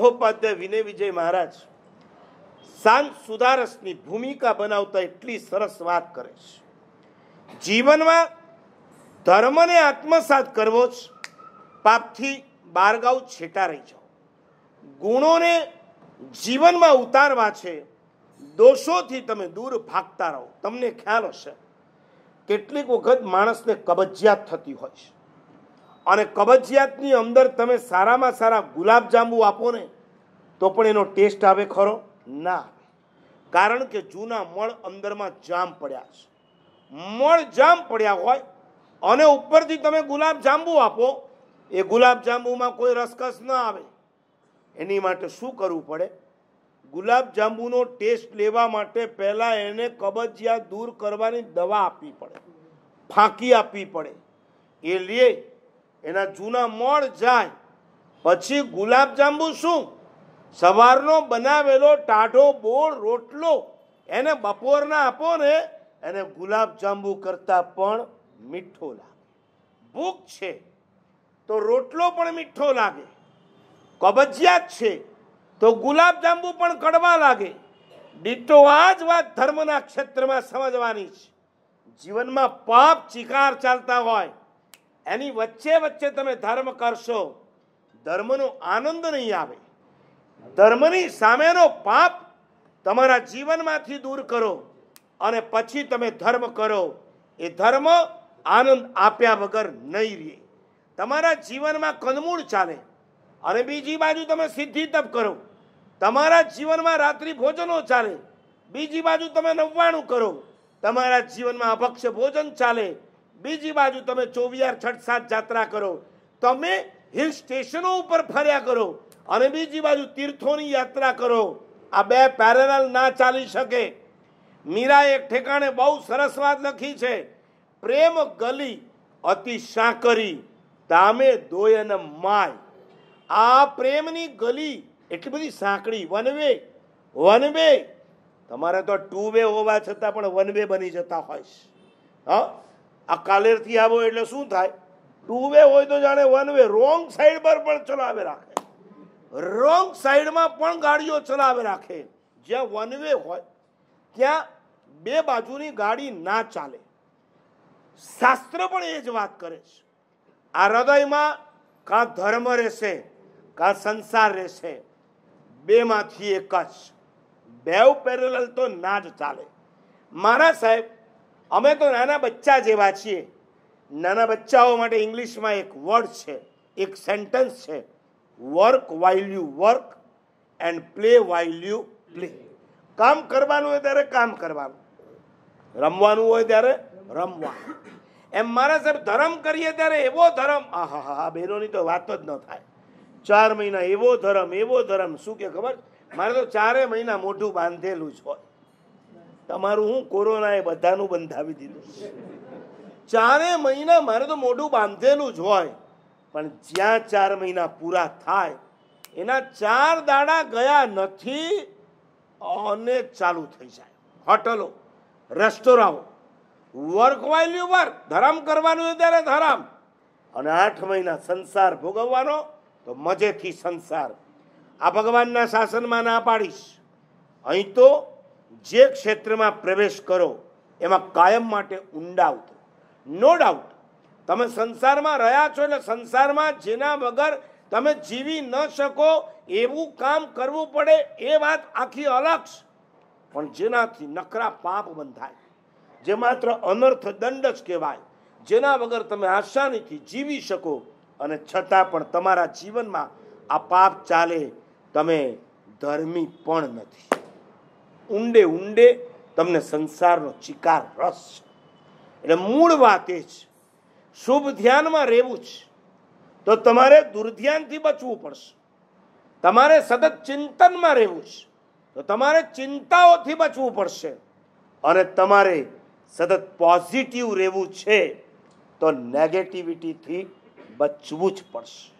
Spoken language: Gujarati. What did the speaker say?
મહોપાધ્યાય વિનય વિજય મહારાજ શાંત સુધારસની ભૂમિકા બનાવતા એટલી સરસ વાત કરે છે જીવનમાં ધર્મને આત્મસાત કરવો જ પાપથી બારગાઉ છેટા રહી જાઓ ગુણોને જીવનમાં ઉતારવા છે દોષોથી તમે દૂર ભાગતા રહો તમને ખ્યાલ હશે કેટલીક વખત માણસને કબજિયાત થતી હોય છે અને કબજિયાતની અંદર તમે સારામાં સારા ગુલાબજાંબુ આપો ને તો પણ એનો ટેસ્ટ આવે ખરો ના કારણ કે જૂના મળ અંદરમાં જામ પડ્યા છે મળ જામ પડ્યા હોય અને ઉપરથી તમે ગુલાબ જાંબુ આપો એ ગુલાબ જાંબુમાં કોઈ રસકસ ન આવે એની માટે શું કરવું પડે ગુલાબ જાંબુનો ટેસ્ટ લેવા માટે પહેલાં એને કબજિયાત દૂર કરવાની દવા આપવી પડે ફાંકી આપવી પડે એ લઈએ એના જૂના મોડ જાય પછી ગુલાબજાંબુ શું સવારનો બનાવેલો ટાઢો બોળ રોટલો એને બપોરના આપો ને એને ગુલાબજાંબુ કરતાં પણ મીઠો લાગે ભૂખ છે તો રોટલો પણ મીઠો લાગે કબજિયાત છે તો ગુલાબજાંબુ પણ કડવા લાગે ડીટો આ જ વાત ધર્મના ક્ષેત્રમાં સમજવાની છે જીવનમાં પાપ ચિકાર ચાલતા હોય એની વચ્ચે વચ્ચે તમે ધર્મ કરશો ધર્મનો આનંદ નહીં આવે ધર્મની સામેનો પાપ તમારા જીવનમાંથી દૂર કરો અને પછી તમે ધર્મ કરો એ ધર્મ આનંદ આપ્યા વગર નહીં રહે તમારા જીવનમાં કનમૂળ ચાલે અને બીજી બાજુ તમે સિદ્ધિ તપ કરો તમારા જીવનમાં રાત્રિ ભોજનો ચાલે બીજી બાજુ તમે નવ્વાણું કરો તમારા જીવનમાં અભક્ષ ભોજન ચાલે બીજી બાજુ તમે ચોવીયાર છઠ સાત જાત્રા કરો તમે હિલ સ્ટેશનો ઉપર ફર્યા કરો અને બીજી બાજુ તીર્થોની યાત્રા કરો આ બે પેરેલલ ના ચાલી શકે મીરા એક ઠેકાણે બહુ સરસ વાત લખી છે પ્રેમ ગલી અતિ સાંકરી તામે દોયન માય આ પ્રેમની ગલી એટલી બધી સાંકડી વન વે વન વે તમારે તો ટુ વે હોવા છતાં પણ વન વે બની જતા હોય હા આ કાલેરથી આવો એટલે શું થાય ટુ વે હોય તો જાણે વન વે રોંગ સાઈડ પર પણ ચલાવે રાખે રોંગ સાઈડમાં પણ ગાડીઓ ચલાવે રાખે જ્યાં વન વે હોય ત્યાં બે બાજુની ગાડી ના ચાલે શાસ્ત્ર પણ એ જ વાત કરે છે આ હૃદયમાં કા ધર્મ રહેશે કા સંસાર રહેશે બેમાંથી એક જ બેવ પેરેલલ તો ના જ ચાલે મારા સાહેબ અમે તો નાના બચ્ચા જેવા છીએ નાના બચ્ચાઓ માટે ઇંગ્લિશમાં એક વર્ડ છે એક સેન્ટેન્સ છે work while you work and play while you play કામ કરવાનું હોય ત્યારે કામ કરવાનું રમવાનું હોય ત્યારે રમવાનું એમ મારા સાહેબ ધર્મ કરીએ ત્યારે એવો ધર્મ આહા હા હા હા બહેનોની તો વાત જ ન થાય ચાર મહિના એવો ધર્મ એવો ધર્મ શું કે ખબર મારે તો ચારે મહિના મોઢું બાંધેલું જ હોય તમારું હું કોરોનાએ બધાનું બંધાવી દીધું ચારે મહિના મારે તો મોઢું બાંધેલું જ હોય પણ જ્યાં ચાર મહિના પૂરા થાય એના ચાર દાડા ગયા નથી અને ચાલુ થઈ જાય હોટલો રેસ્ટોરાંઓ વર્ક વાલ્યુ વર્ક ધરામ કરવાનું ત્યારે ધરામ અને આઠ મહિના સંસાર ભોગવવાનો તો મજેથી સંસાર આ ભગવાનના શાસનમાં ના પાડીશ અહીં તો જે ક્ષેત્રમાં પ્રવેશ કરો એમાં કાયમ માટે ઊંડા ઉતરો નો ડાઉટ તમે સંસારમાં રહ્યા છો એટલે સંસારમાં જેના વગર તમે જીવી ન શકો એવું કામ કરવું પડે એ વાત આખી અલગ છે પણ જેનાથી નકરા પાપ બંધાય જે માત્ર અનર્થ દંડ જ કહેવાય જેના વગર તમે આસાનીથી જીવી શકો અને છતાં પણ તમારા જીવનમાં આ પાપ ચાલે તમે ધર્મી પણ નથી ઊંડે ઊંડે તમને સંસારનો ચિકાર રસ છે એટલે મૂળ વાત એ છે શુભ ધ્યાનમાં રહેવું જ તો તમારે દુર્ધ્યાનથી બચવું પડશે તમારે સતત ચિંતનમાં રહેવું છે તો તમારે ચિંતાઓથી બચવું પડશે અને તમારે સતત પોઝિટિવ રહેવું છે તો નેગેટિવિટીથી બચવું જ પડશે